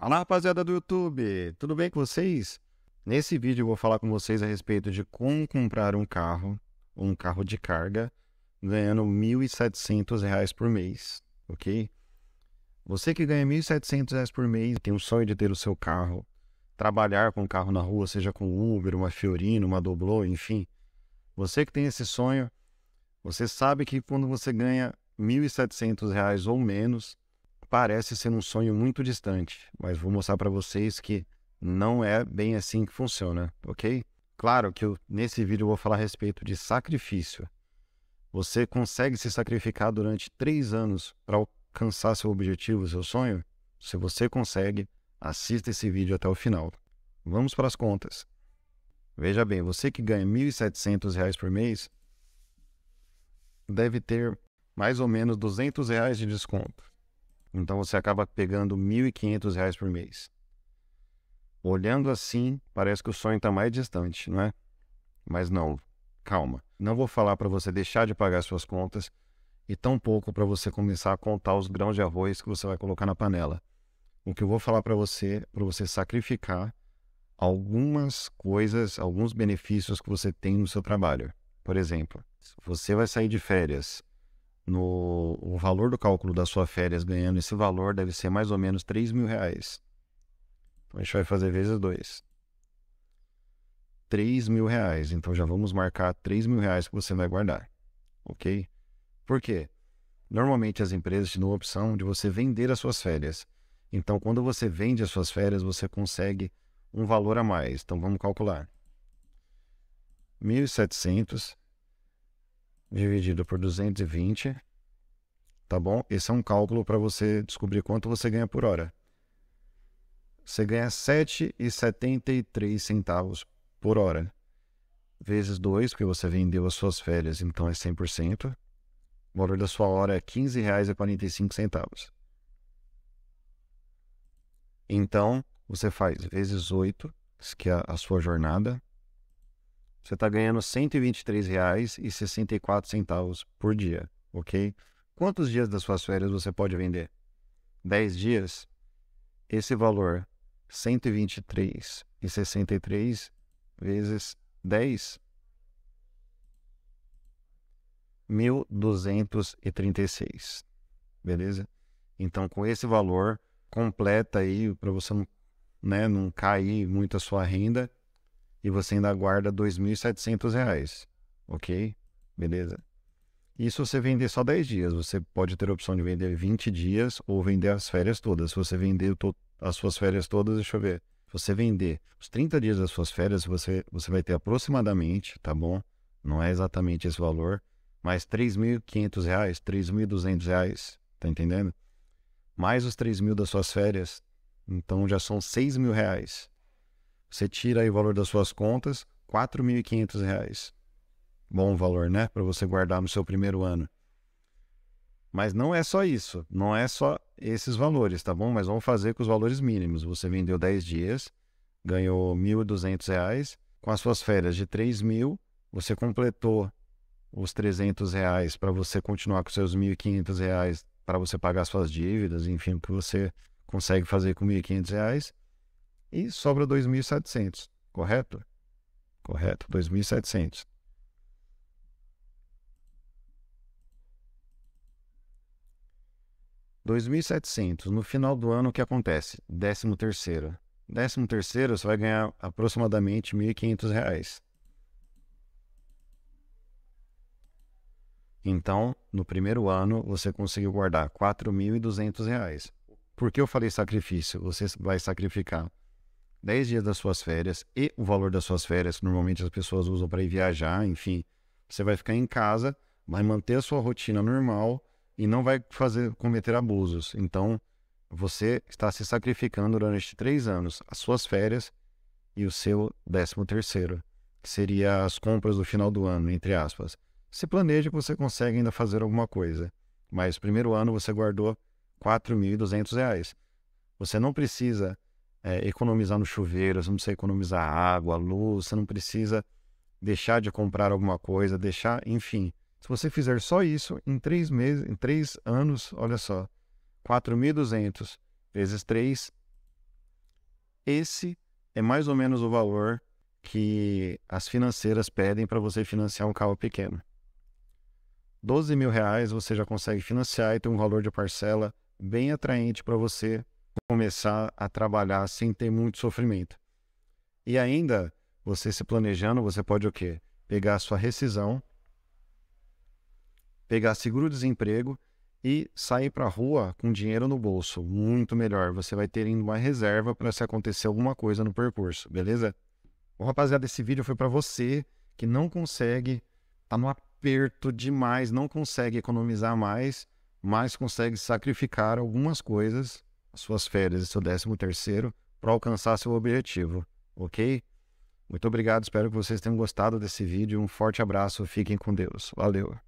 Fala rapaziada do YouTube, tudo bem com vocês? Nesse vídeo eu vou falar com vocês a respeito de como comprar um carro, um carro de carga, ganhando R$ 1.700 por mês, ok? Você que ganha R$ 1.700 por mês, tem o sonho de ter o seu carro, trabalhar com o carro na rua, seja com Uber, uma Fiorino, uma Doblô, enfim. Você que tem esse sonho, você sabe que quando você ganha R$ 1.700 ou menos, parece ser um sonho muito distante, mas vou mostrar para vocês que não é bem assim que funciona, ok? Claro que eu, nesse vídeo eu vou falar a respeito de sacrifício. Você consegue se sacrificar durante três anos para alcançar seu objetivo, seu sonho? Se você consegue, assista esse vídeo até o final. Vamos para as contas. Veja bem, você que ganha R$ 1.700 por mês deve ter mais ou menos R$ 200 de desconto. Então você acaba pegando R$ 1.500 por mês. Olhando assim, parece que o sonho está mais distante, não é? Mas não, calma. Não vou falar para você deixar de pagar suas contas e tampouco para você começar a contar os grãos de arroz que você vai colocar na panela. O que eu vou falar para você, é para você sacrificar algumas coisas, alguns benefícios que você tem no seu trabalho. Por exemplo, você vai sair de férias no o valor do cálculo das suas férias ganhando esse valor deve ser mais ou menos 3 mil reais. Então a gente vai fazer vezes 2. 3 mil reais. Então já vamos marcar 3 mil reais que você vai guardar. Ok? Por quê? Normalmente as empresas te dão a opção de você vender as suas férias. Então quando você vende as suas férias, você consegue um valor a mais. Então vamos calcular. 1.700 dividido por 220, tá bom? Esse é um cálculo para você descobrir quanto você ganha por hora. Você ganha 7,73 centavos por hora. Vezes 2, porque você vendeu as suas férias, então é 100%. O valor da sua hora é R$ 15,45. Então, você faz vezes 8, que é a sua jornada, você está ganhando R$ 123,64 por dia, ok? Quantos dias das suas férias você pode vender? 10 dias? Esse valor, 123,63 vezes 10, 1.236, beleza? Então, com esse valor, completa aí, para você não, né, não cair muito a sua renda, e você ainda guarda R$ 2.700, ok? Beleza? Isso você vender só 10 dias. Você pode ter a opção de vender 20 dias ou vender as férias todas. Se você vender as suas férias todas, deixa eu ver. Se você vender os 30 dias das suas férias, você, você vai ter aproximadamente, tá bom? Não é exatamente esse valor, mas R$ 3.500, R$ 3.200, tá entendendo? Mais os 3 mil das suas férias, então já são 6 mil reais. Você tira aí o valor das suas contas, R$ 4.500. Bom valor, né? Para você guardar no seu primeiro ano. Mas não é só isso, não é só esses valores, tá bom? Mas vamos fazer com os valores mínimos. Você vendeu 10 dias, ganhou R$ 1.200. Com as suas férias de R$ 3.000, você completou os 300 reais para você continuar com seus 1.500 reais para você pagar suas dívidas, enfim, o que você consegue fazer com 1.500 reais e sobra 2.700, correto? Correto, 2.700. Dois mil setecentos. No final do ano, o que acontece? Décimo terceiro. Décimo terceiro, você vai ganhar aproximadamente mil e quinhentos reais. Então, no primeiro ano, você conseguiu guardar R$ 4.200. Por que eu falei sacrifício? Você vai sacrificar 10 dias das suas férias e o valor das suas férias, que normalmente as pessoas usam para ir viajar, enfim. Você vai ficar em casa, vai manter a sua rotina normal e não vai fazer cometer abusos. Então, você está se sacrificando durante três anos, as suas férias e o seu décimo terceiro, que seria as compras do final do ano, entre aspas. Se planeja que você consegue ainda fazer alguma coisa, mas primeiro ano você guardou R$ 4.200. Você não precisa é, economizar no chuveiro, você não precisa economizar água, luz, você não precisa deixar de comprar alguma coisa, deixar, enfim. Se você fizer só isso, em três meses, em três anos, olha só, 4.200 vezes 3, esse é mais ou menos o valor que as financeiras pedem para você financiar um carro pequeno. 12 mil reais você já consegue financiar e tem um valor de parcela bem atraente para você começar a trabalhar sem ter muito sofrimento. E ainda, você se planejando, você pode o quê? Pegar a sua rescisão, pegar seguro-desemprego e sair para a rua com dinheiro no bolso. Muito melhor. Você vai ter ainda uma reserva para se acontecer alguma coisa no percurso, beleza? Bom, rapaziada, esse vídeo foi para você que não consegue, tá no aperto demais, não consegue economizar mais, mas consegue sacrificar algumas coisas suas férias e seu décimo terceiro para alcançar seu objetivo, ok? Muito obrigado, espero que vocês tenham gostado desse vídeo. Um forte abraço, fiquem com Deus. Valeu!